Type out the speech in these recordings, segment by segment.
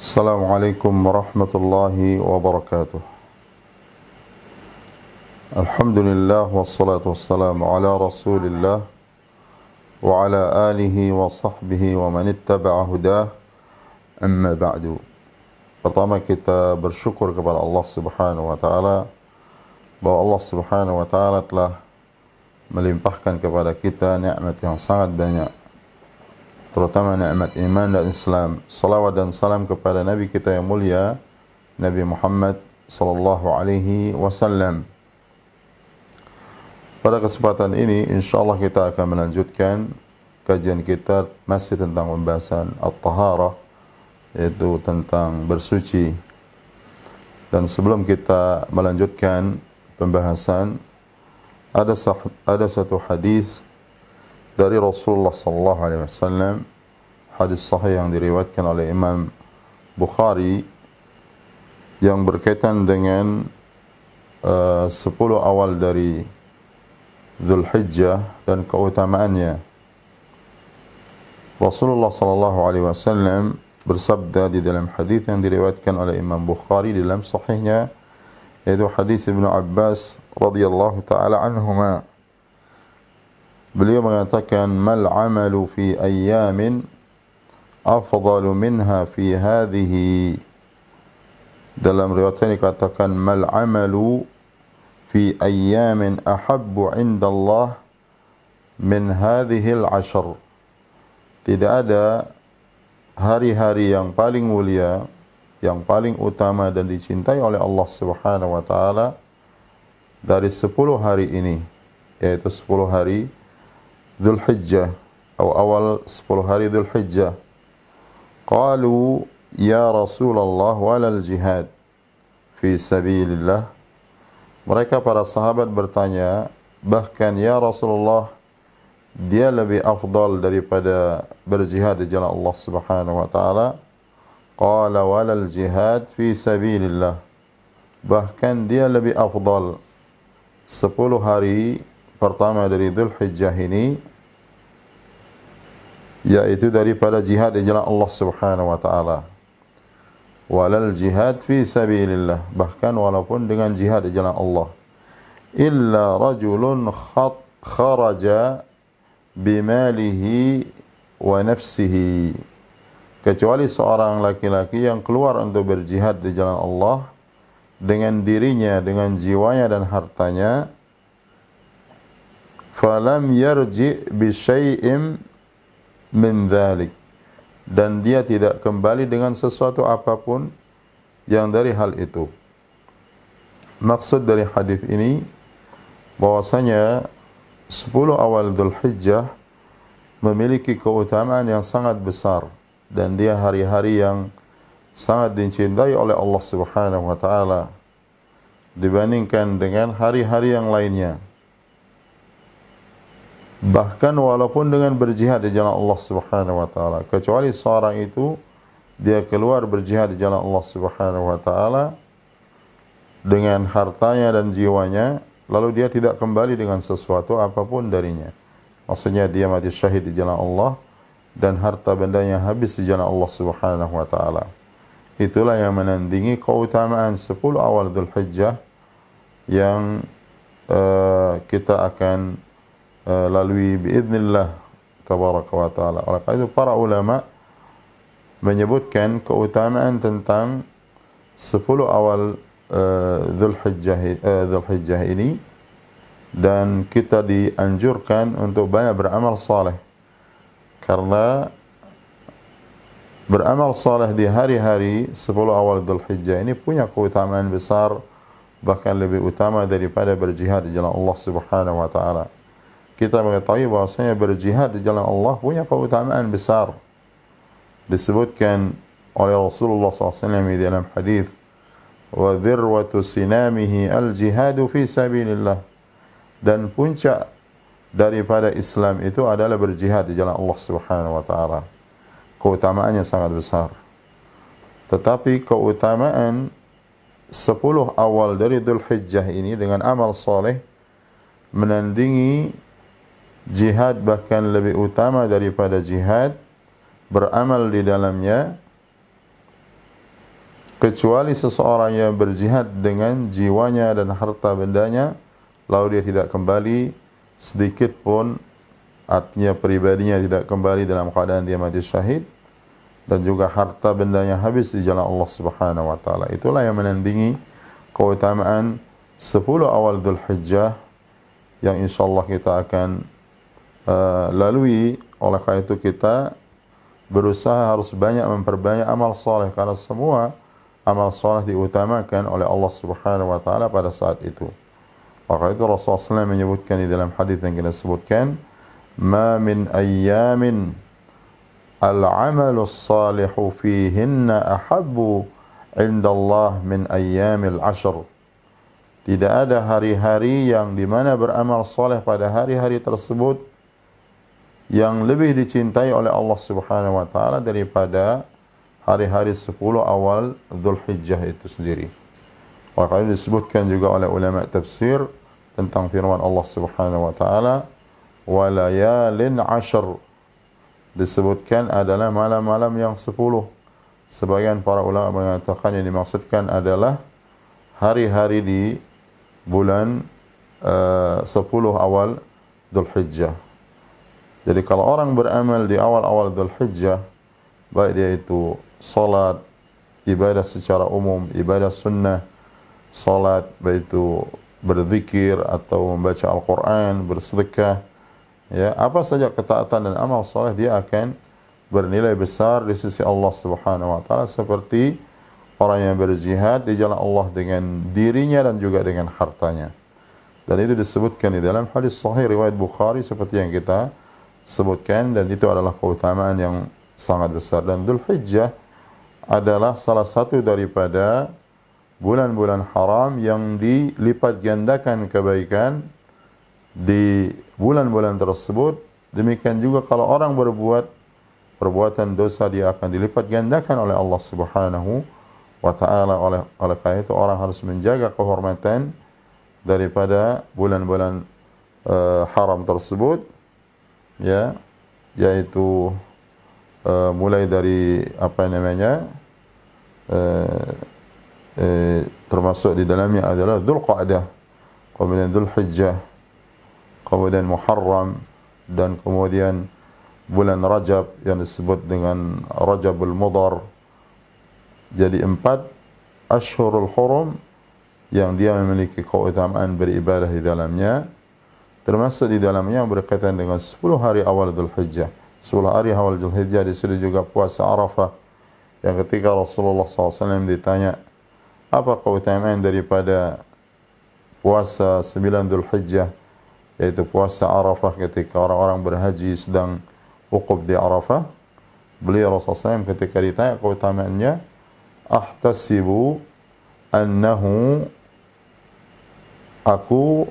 السلام عليكم ورحمة الله وبركاته الحمد لله والصلاة والسلام على رسول الله وعلى آله وصحبه ومن اتبع هداه أما بعد Pertama kita bersyukur kepada Allah Subhanahu wa taala bahwa Allah Subhanahu wa taala telah melimpahkan kepada kita nikmat yang sangat banyak terutama nikmat iman dan Islam. Salawat dan salam kepada Nabi kita yang mulia Nabi Muhammad sallallahu alaihi wasallam. Pada kesempatan ini insyaallah kita akan melanjutkan kajian kita masih tentang pembahasan at-tahara yaitu tentang bersuci. Dan sebelum kita melanjutkan pembahasan ada ada satu hadis dari Rasulullah sallallahu alaihi wasallam hadis sahih yang diriwayatkan oleh Imam Bukhari yang berkaitan dengan uh, 10 awal dari Zulhijjah dan keutamaannya Rasulullah sallallahu alaihi wasallam bersabda di dalam hadis yang diriwayatkan oleh Imam Bukhari dalam sahihnya yaitu hadis Ibnu Abbas radhiyallahu taala anhumah beliau mengatakan mal amalu fi ayyamin afdalu minha fi hadhihi dalam riwayat ini katakan mal amalu fi ayyamin ahabbu inda Allah min hadhihi al-ashr tidak ada hari-hari yang paling mulia yang paling utama dan dicintai oleh Allah Subhanahu wa taala dari 10 hari ini yaitu 10 hari ini Dhul-Hijjah atau awal 10 hari Dhul-Hijjah. Qalu ya Rasulullah wal jihad fi sabilillah. Mereka para sahabat bertanya, bahkan ya Rasulullah dia lebih afdal daripada berjihad di jalan Allah Subhanahu wa taala. Qala wal jihad fi sabilillah. Bahkan dia lebih afdal 10 hari pertama dari Dhul-Hijjah ini yaitu daripada jihad di jalan Allah Subhanahu wa taala. Walal jihad fi sabilillah, bahkan walaupun dengan jihad di jalan Allah. Illa rajulun khat kharaja bimalihi wa nafsihi. Kecuali seorang laki-laki yang keluar untuk berjihad di jalan Allah dengan dirinya, dengan jiwanya dan hartanya, falam yarji bi syai'im min dhalik. Dan dia tidak kembali dengan sesuatu apapun yang dari hal itu. Maksud dari hadis ini, bahwasanya 10 awal Dhul Hijjah memiliki keutamaan yang sangat besar. Dan dia hari-hari yang sangat dicintai oleh Allah Subhanahu Wa Taala dibandingkan dengan hari-hari yang lainnya bahkan walaupun dengan berjihad di jalan Allah Subhanahu wa taala kecuali seorang itu dia keluar berjihad di jalan Allah Subhanahu wa taala dengan hartanya dan jiwanya lalu dia tidak kembali dengan sesuatu apapun darinya maksudnya dia mati syahid di jalan Allah dan harta benda yang habis di jalan Allah Subhanahu wa taala itulah yang menandingi keutamaan 10 awal Dzulhijjah yang uh, kita akan Eh, lalui biiznillah tabaraka wa taala. Oleh itu para ulama menyebutkan keutamaan tentang 10 awal Zulhijjah eh, uh, eh, Zulhijjah uh, ini dan kita dianjurkan untuk banyak beramal saleh karena beramal saleh di hari-hari 10 awal Zulhijjah ini punya keutamaan besar bahkan lebih utama daripada berjihad di jalan Allah Subhanahu wa taala kita mengetahui bahwasanya berjihad di jalan Allah punya keutamaan besar. Disebutkan oleh Rasulullah SAW di dalam hadis, "Wadirwatu sinamihi al jihadu fi sabilillah." Dan puncak daripada Islam itu adalah berjihad di jalan Allah Subhanahu wa taala. Keutamaannya sangat besar. Tetapi keutamaan 10 awal dari Dhul Hijjah ini dengan amal soleh menandingi jihad bahkan lebih utama daripada jihad beramal di dalamnya kecuali seseorang yang berjihad dengan jiwanya dan harta bendanya lalu dia tidak kembali sedikit pun artinya pribadinya tidak kembali dalam keadaan dia mati syahid dan juga harta bendanya habis di jalan Allah Subhanahu wa taala itulah yang menandingi keutamaan 10 awal Dzulhijjah yang insyaallah kita akan Eh, lalui oleh karena itu kita berusaha harus banyak memperbanyak amal soleh karena semua amal soleh diutamakan oleh Allah Subhanahu Wa Taala pada saat itu. Maka itu Rasulullah SAW menyebutkan di dalam hadis yang kita sebutkan, ma min ayam al-amal ayamin العمل الصالح فيهن أحب عند الله ayam al العشر Tidak ada hari-hari yang dimana beramal soleh pada hari-hari tersebut yang lebih dicintai oleh Allah Subhanahu wa taala daripada hari-hari 10 awal Zulhijjah itu sendiri. Maka ini disebutkan juga oleh ulama tafsir tentang firman Allah Subhanahu wa taala walayalin Ashr" disebutkan adalah malam-malam yang 10. Sebagian para ulama mengatakan yang dimaksudkan adalah hari-hari di bulan eh, uh, 10 awal Dhul Hijjah. Jadi kalau orang beramal di awal-awal Dhul Hijjah, baik dia itu salat, ibadah secara umum, ibadah sunnah, salat, baik itu berzikir atau membaca Al-Quran, bersedekah, ya, apa saja ketaatan dan amal soleh, dia akan bernilai besar di sisi Allah Subhanahu wa taala seperti orang yang berjihad di jalan Allah dengan dirinya dan juga dengan hartanya. Dan itu disebutkan di dalam hadis sahih riwayat Bukhari seperti yang kita sebutkan dan itu adalah keutamaan yang sangat besar dan Dzulhijjah adalah salah satu daripada bulan-bulan haram yang dilipat gandakan kebaikan di bulan-bulan tersebut demikian juga kalau orang berbuat perbuatan dosa dia akan dilipat gandakan oleh Allah Subhanahu wa taala oleh oleh karena itu orang harus menjaga kehormatan daripada bulan-bulan uh, haram tersebut ya yaitu uh, mulai dari apa namanya uh, uh, termasuk di dalamnya adalah Dzulqa'dah kemudian Dzulhijjah kemudian Muharram dan kemudian bulan Rajab yang disebut dengan Rajabul mudar jadi empat Ashurul Hurum yang dia memiliki keutamaan beribadah di dalamnya. Termasuk di dalamnya berkaitan dengan 10 hari awal Dhul Hijjah. 10 hari awal Dhul Hijjah disitu juga puasa Arafah. Yang ketika Rasulullah SAW ditanya, apa keutamaan daripada puasa 9 Dhul Hijjah? Yaitu puasa Arafah ketika orang-orang berhaji sedang wukuf di Arafah. Beliau Rasulullah SAW ketika ditanya keutamaannya, Ahtasibu annahu aku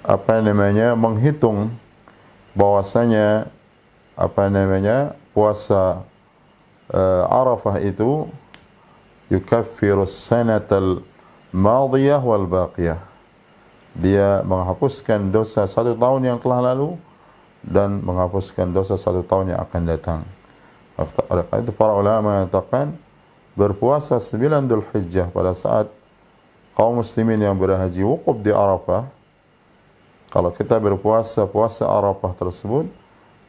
apa namanya menghitung bahwasanya apa namanya puasa uh, Arafah itu yukaffiru sanatal madiyah wal baqiyah dia menghapuskan dosa satu tahun yang telah lalu dan menghapuskan dosa satu tahun yang akan datang. Oleh itu para ulama mengatakan berpuasa 9 Dhul Hijjah pada saat kaum muslimin yang berhaji wukuf di Arafah Kalau kita berpuasa puasa Arafah tersebut,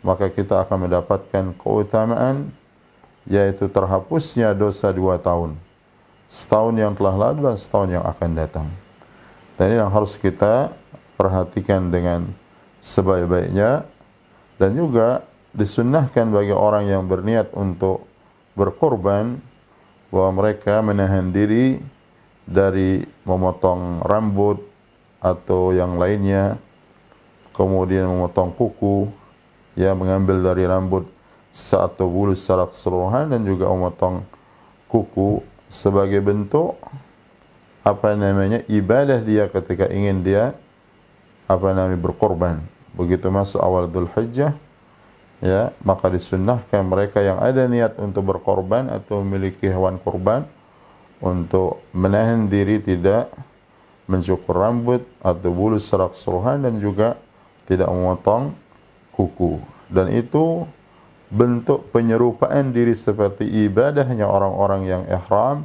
maka kita akan mendapatkan keutamaan yaitu terhapusnya dosa dua tahun. Setahun yang telah lalu dan setahun yang akan datang. Dan ini yang harus kita perhatikan dengan sebaik-baiknya dan juga disunnahkan bagi orang yang berniat untuk berkorban bahwa mereka menahan diri dari memotong rambut atau yang lainnya kemudian memotong kuku, ya mengambil dari rambut satu bulu secara keseluruhan dan juga memotong kuku sebagai bentuk apa namanya ibadah dia ketika ingin dia apa namanya berkorban. Begitu masuk awal Dhul Hijjah, ya, maka disunnahkan mereka yang ada niat untuk berkorban atau memiliki hewan korban untuk menahan diri tidak mencukur rambut atau bulu serak seruhan dan juga tidak memotong kuku dan itu bentuk penyerupaan diri seperti ibadahnya orang-orang yang ihram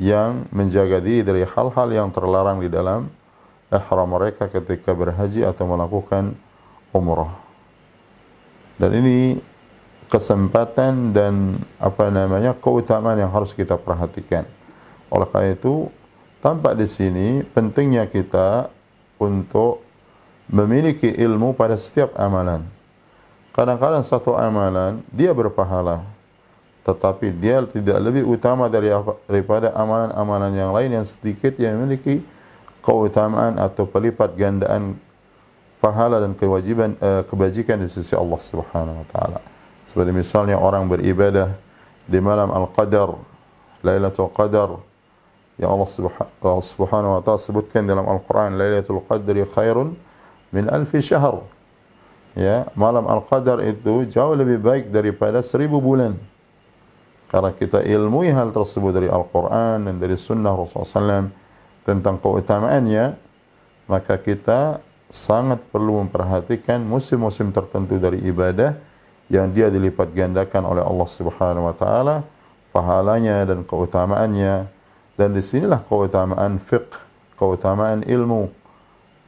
yang menjaga diri dari hal-hal yang terlarang di dalam ihram mereka ketika berhaji atau melakukan umrah. Dan ini kesempatan dan apa namanya keutamaan yang harus kita perhatikan. Oleh karena itu tampak di sini pentingnya kita untuk memiliki ilmu pada setiap amalan. Kadang-kadang satu amalan dia berpahala, tetapi dia tidak lebih utama dari daripada amalan-amalan yang lain yang sedikit yang memiliki keutamaan atau pelipat gandaan pahala dan kewajiban uh, kebajikan di sisi Allah Subhanahu wa taala. Seperti misalnya orang beribadah di malam Al-Qadar, Lailatul Qadar ya Allah Subhanahu wa taala sebutkan dalam Al-Qur'an Lailatul Qadri khairun min alfi syahr. Ya, malam al-qadar itu jauh lebih baik daripada seribu bulan. Karena kita ilmui hal tersebut dari Al-Quran dan dari sunnah Rasulullah SAW tentang keutamaannya, maka kita sangat perlu memperhatikan musim-musim tertentu dari ibadah yang dia dilipat gandakan oleh Allah Subhanahu wa taala pahalanya dan keutamaannya dan di sinilah keutamaan fiqh, keutamaan ilmu,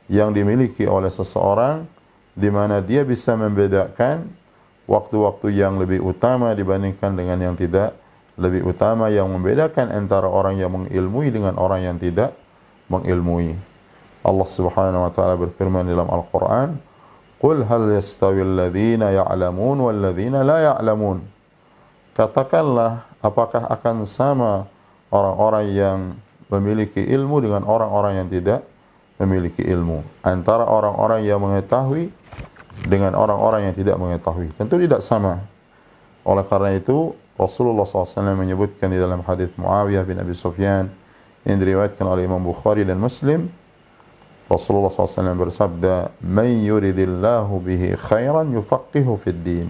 yang dimiliki oleh seseorang di mana dia bisa membedakan waktu-waktu yang lebih utama dibandingkan dengan yang tidak lebih utama yang membedakan antara orang yang mengilmui dengan orang yang tidak mengilmui. Allah Subhanahu wa taala berfirman dalam Al-Qur'an, "Qul hal yastawi alladhina ya'lamun wal ladhina la ya'lamun?" Katakanlah, apakah akan sama orang-orang yang memiliki ilmu dengan orang-orang yang tidak memiliki ilmu antara orang-orang yang mengetahui dengan orang-orang yang tidak mengetahui tentu tidak sama oleh karena itu Rasulullah SAW menyebutkan di dalam hadis Muawiyah bin Abi Sufyan yang diriwayatkan oleh Imam Bukhari dan Muslim Rasulullah SAW bersabda "Man yuridillahu bihi khairan yufaqihu fid din"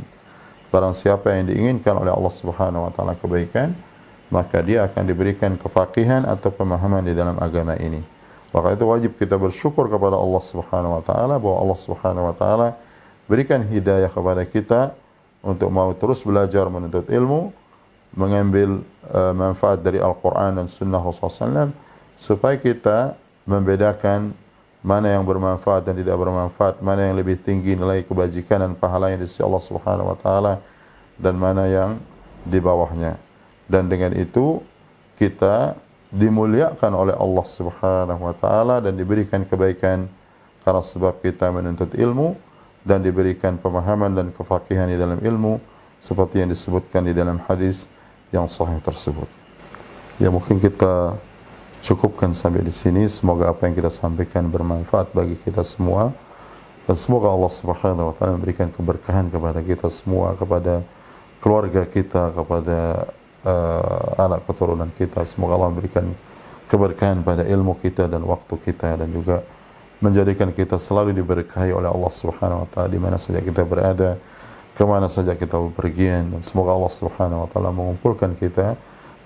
Barang siapa yang diinginkan oleh Allah Subhanahu wa taala kebaikan maka dia akan diberikan kefaqihan atau pemahaman di dalam agama ini. Maka itu wajib kita bersyukur kepada Allah Subhanahu wa taala bahwa Allah Subhanahu wa taala berikan hidayah kepada kita untuk mau terus belajar menuntut ilmu, mengambil uh, manfaat dari Al-Qur'an dan sunnah Rasulullah SAW, supaya kita membedakan mana yang bermanfaat dan tidak bermanfaat, mana yang lebih tinggi nilai kebajikan dan pahala yang disi Allah Subhanahu wa taala dan mana yang di bawahnya. Dan dengan itu kita dimuliakan oleh Allah Subhanahu wa taala dan diberikan kebaikan karena sebab kita menuntut ilmu dan diberikan pemahaman dan kefakihan di dalam ilmu seperti yang disebutkan di dalam hadis yang sahih tersebut. Ya mungkin kita cukupkan sampai di sini. Semoga apa yang kita sampaikan bermanfaat bagi kita semua. Dan semoga Allah Subhanahu wa taala memberikan keberkahan kepada kita semua, kepada keluarga kita, kepada uh, anak keturunan kita. Semoga Allah memberikan keberkahan pada ilmu kita dan waktu kita dan juga menjadikan kita selalu diberkahi oleh Allah Subhanahu wa taala di mana saja kita berada, ke mana saja kita pergi dan semoga Allah Subhanahu wa taala mengumpulkan kita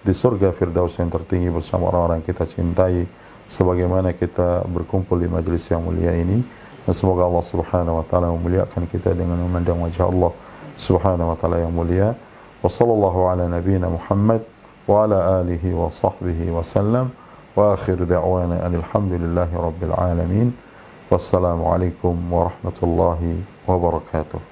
di surga firdaus yang tertinggi bersama orang-orang kita cintai sebagaimana kita berkumpul di majlis yang mulia ini dan semoga Allah Subhanahu wa taala memuliakan kita dengan memandang wajah Allah Subhanahu wa taala yang mulia. وصلى الله على نبينا محمد وعلى آله وصحبه وسلم وآخر دعوانا أن الحمد لله رب العالمين والسلام عليكم ورحمة الله وبركاته